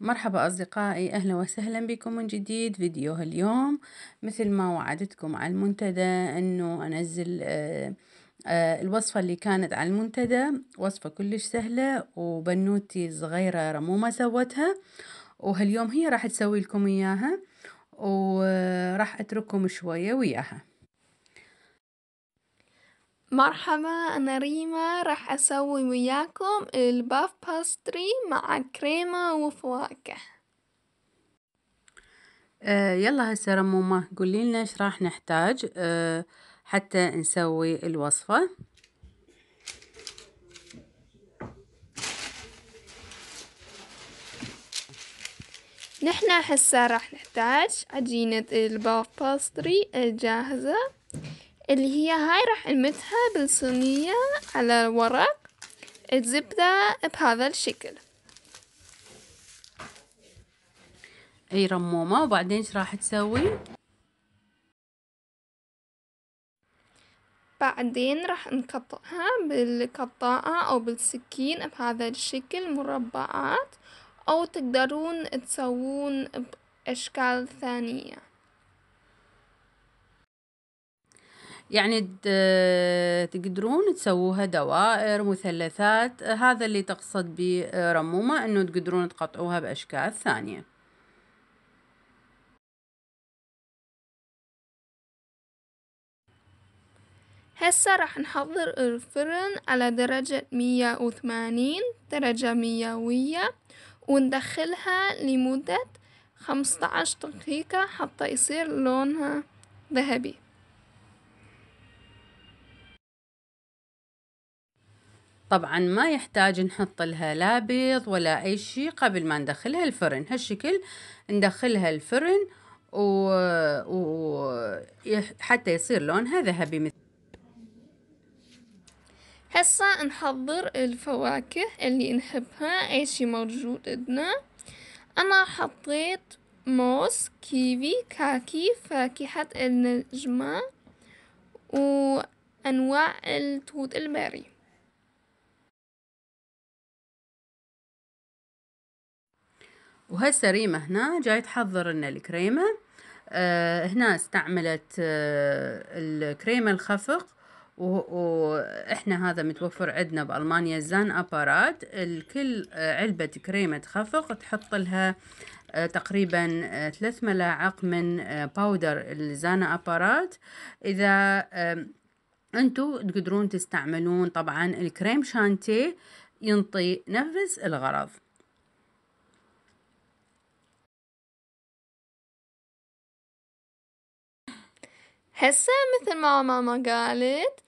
مرحبا أصدقائي أهلا وسهلا بكم من جديد فيديو اليوم مثل ما وعدتكم على المنتدى أنه أنزل آه، آه، الوصفة اللي كانت على المنتدى وصفة كلش سهلة وبنوتي صغيرة رموما سوتها وهاليوم هي راح تسوي لكم إياها وراح آه، أترككم شوية وياها مرحبا أنا ريما راح أسوي وياكم الباف باستري مع كريمة وفواكه آه يلا هسه رمومة قولي لنا ايش راح نحتاج آه حتى نسوي الوصفة نحنا هسه راح نحتاج عجينة الباف باستري الجاهزة اللي هي هاي راح نمتها بالصينية على الورق الزبدة بهذا الشكل اي رمومة وبعدين ايش راح تسوي بعدين راح نقطعها بالقطاعة او بالسكين بهذا الشكل مربعات او تقدرون تسوون باشكال ثانية يعني تقدرون تسووها دوائر مثلثات هذا اللي تقصد به آه، رمومة انه تقدرون تقطعوها باشكال ثانية هسه راح نحضر الفرن على درجة مية وثمانين درجة مئوية وندخلها لمدة خمسة عشر دقيقة حتى يصير لونها ذهبي طبعا ما يحتاج نحط لها لا بيض ولا اي شيء قبل ما ندخلها الفرن هالشكل ندخلها الفرن و... و... حتى يصير لونها ذهبي مثل هسا نحضر الفواكه اللي نحبها اي شي موجود عندنا انا حطيت موز كيوي كاكي فاكهة النجمة وانواع التوت الماري ريما هنا جاي تحضر لنا الكريمة آه هنا استعملت آه الكريمة الخفق واحنا هذا متوفر عندنا بالمانيا الزان ابارات الكل آه، علبه كريمه خفق تحط لها آه، تقريبا آه، ثلاث ملاعق من باودر الزان ابارات اذا انتو تقدرون تستعملون طبعا الكريم شانتيه ينطي نفس الغرض هسا مثل ما ماما قالت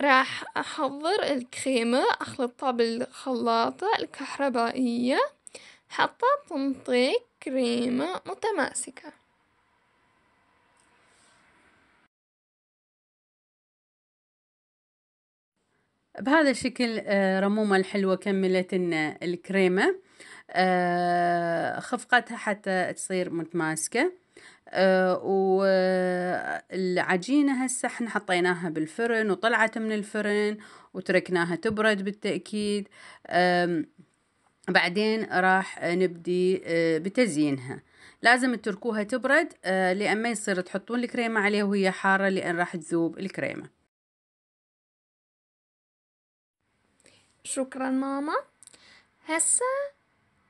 راح أحضر الكريمة أخلطها بالخلاطة الكهربائية حتى تنطيك كريمة متماسكة بهذا الشكل آه، رمومة الحلوة كملت لنا الكريمة آه، خفقتها حتى تصير متماسكة آه، والعجينة هسه احنا حطيناها بالفرن وطلعت من الفرن وتركناها تبرد بالتأكيد بعدين راح نبدي آه، بتزيينها لازم تتركوها تبرد آه، لأن ما يصير تحطون الكريمة عليها وهي حارة لأن راح تذوب الكريمة شكرا ماما هسه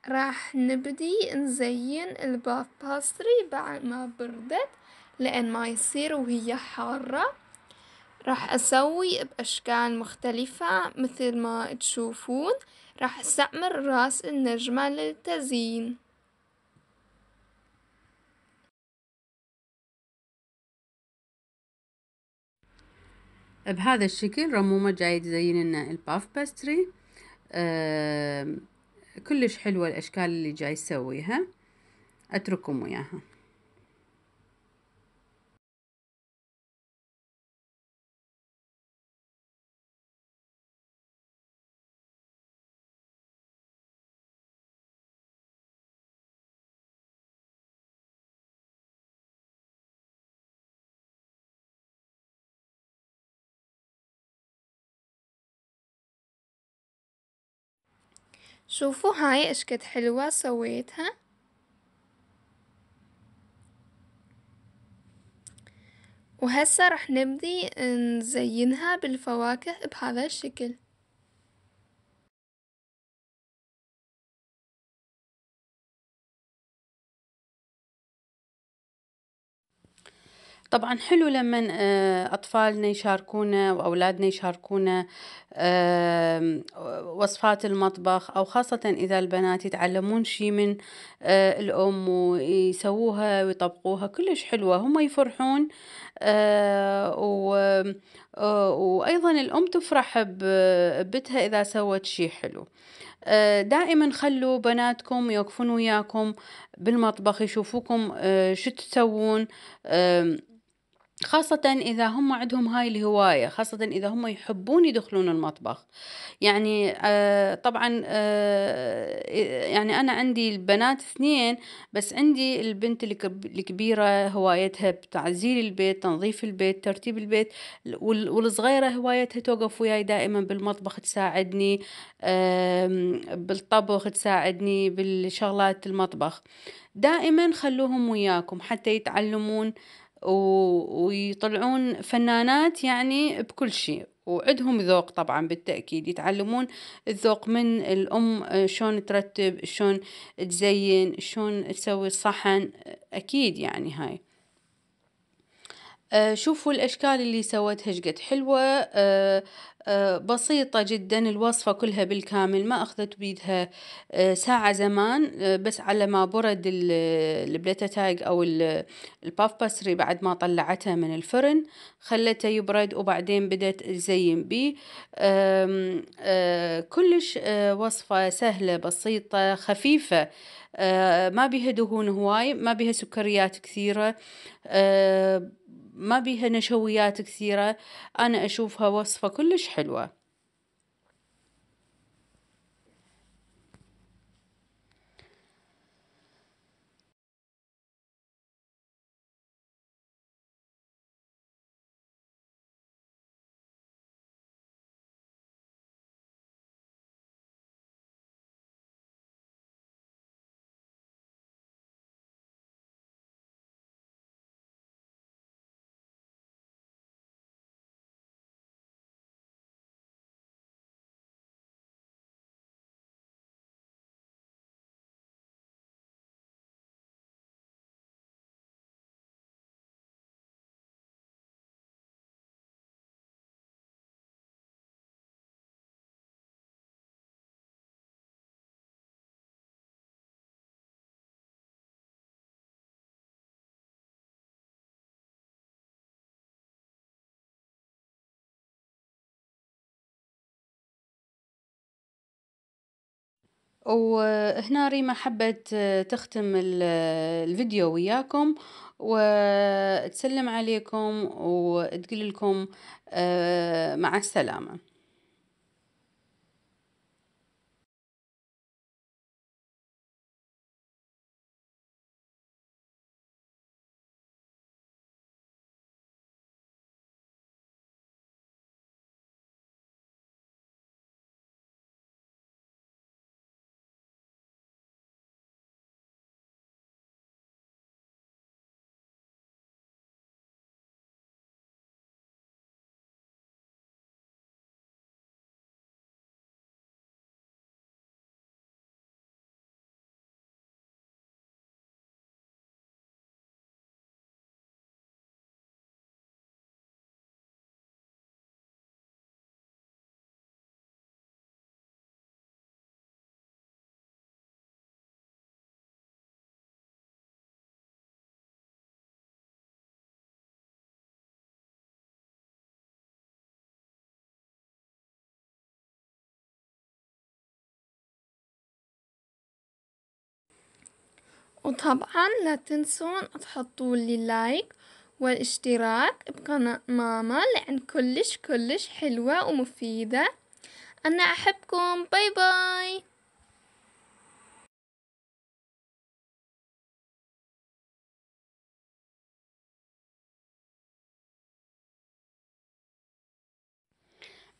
راح نبدي نزين باستري بعد ما بردت لأن ما يصير وهي حارة راح أسوي بأشكال مختلفة مثل ما تشوفون راح أستعمل راس النجمة للتزيين بهذا الشكل رمومة جاي تزين لنا الباف باستري أه كلش حلوة الأشكال اللي جاي يسويها أترككم وياها شوفوا هاي ايش كد حلوة سويتها وهسه رح نبدي نزينها بالفواكه بهذا الشكل طبعا حلو لما آه، أطفالنا يشاركونا وأولادنا يشاركونا وصفات المطبخ أو خاصة إذا البنات يتعلمون شي من آه، الأم ويسووها ويطبقوها كلش حلوة هم يفرحون آه، وأيضا الأم تفرح ببتها إذا سوت شي حلو دائما خلوا بناتكم يوقفون وياكم بالمطبخ يشوفوكم شو تسوون خاصة إذا هم عندهم هاي الهواية خاصة إذا هم يحبون يدخلون المطبخ يعني آه طبعا آه يعني أنا عندي البنات اثنين بس عندي البنت الكبيرة هوايتها بتعزيل البيت تنظيف البيت ترتيب البيت والصغيرة هوايتها توقف وياي دائما بالمطبخ تساعدني آه بالطبخ تساعدني بالشغلات المطبخ دائما خلوهم وياكم حتى يتعلمون آه و... ويطلعون فنانات يعني بكل شيء وعدهم ذوق طبعا بالتأكيد يتعلمون الذوق من الأم شلون ترتب شلون تزين شلون تسوي الصحن أكيد يعني هاي آه، شوفوا الأشكال اللي سوتها شقد حلوة آه، آه، بسيطة جدا الوصفة كلها بالكامل ما أخذت بيدها ساعة زمان بس على ما برد البليتا تاج أو الباف باسري بعد ما طلعتها من الفرن خلته يبرد وبعدين بدأت أزين بيه كلش وصفة سهلة بسيطة خفيفة ما بيها دهون هواي ما بيها سكريات كثيرة ما بيها نشويات كثيرة أنا أشوفها وصفة كلش حلوة وهنا ريما حبت آه، تختم آه، الفيديو وياكم وتسلم عليكم وتقول لكم آه، مع السلامة وطبعا لا تنسون تحطوا لي لايك والاشتراك بقناة ماما لأن كلش كلش حلوة ومفيدة أنا أحبكم باي باي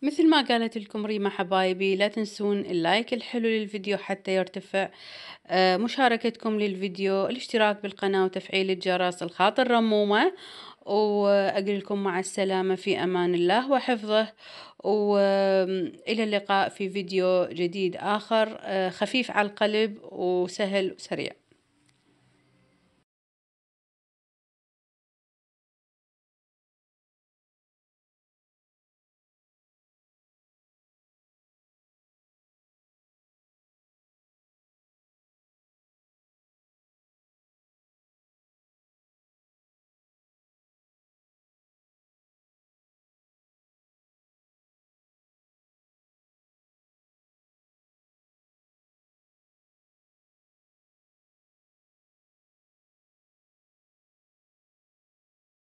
مثل ما قالت لكم ريما حبايبي لا تنسون اللايك الحلو للفيديو حتى يرتفع آه، مشاركتكم للفيديو الاشتراك بالقناة وتفعيل الجرس الخاطر رمومة وأقول لكم مع السلامة في أمان الله وحفظه وإلى اللقاء في فيديو جديد آخر آه، خفيف على القلب وسهل وسريع